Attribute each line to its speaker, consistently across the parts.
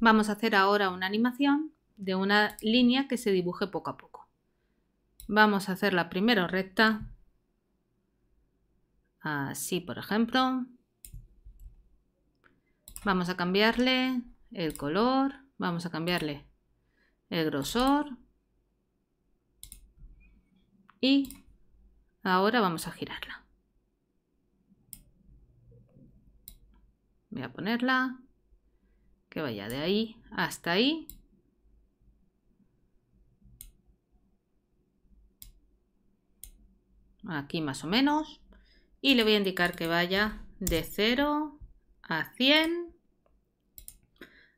Speaker 1: Vamos a hacer ahora una animación de una línea que se dibuje poco a poco. Vamos a hacer la primera recta, así por ejemplo. Vamos a cambiarle el color, vamos a cambiarle el grosor y ahora vamos a girarla. Voy a ponerla que vaya de ahí hasta ahí. Aquí más o menos. Y le voy a indicar que vaya de 0 a 100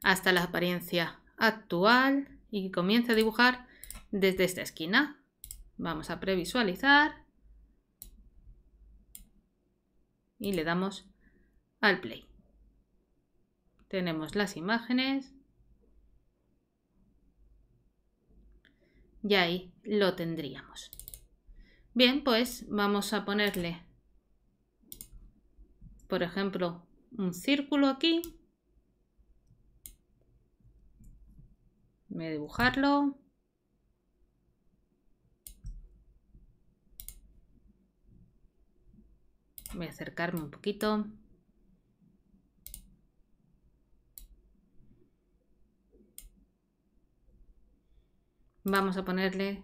Speaker 1: hasta la apariencia actual y comience a dibujar desde esta esquina. Vamos a previsualizar y le damos al play. Tenemos las imágenes. Y ahí lo tendríamos. Bien, pues vamos a ponerle, por ejemplo, un círculo aquí. Voy a dibujarlo. Voy a acercarme un poquito. Vamos a ponerle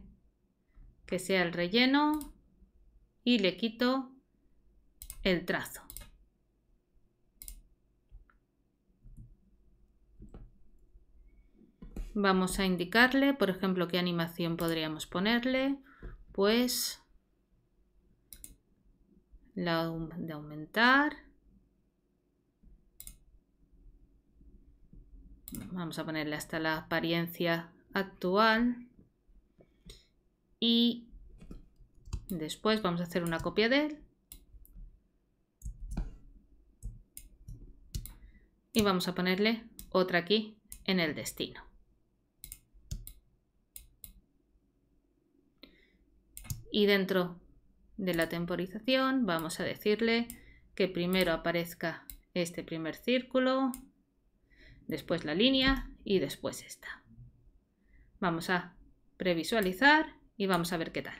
Speaker 1: que sea el relleno y le quito el trazo. Vamos a indicarle, por ejemplo, qué animación podríamos ponerle. Pues la de aumentar. Vamos a ponerle hasta la apariencia actual y después vamos a hacer una copia de él y vamos a ponerle otra aquí en el destino. Y dentro de la temporización vamos a decirle que primero aparezca este primer círculo, después la línea y después esta. Vamos a previsualizar y vamos a ver qué tal.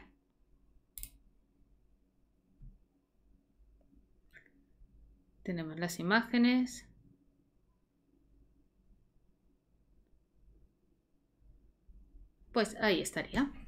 Speaker 1: Tenemos las imágenes. Pues ahí estaría.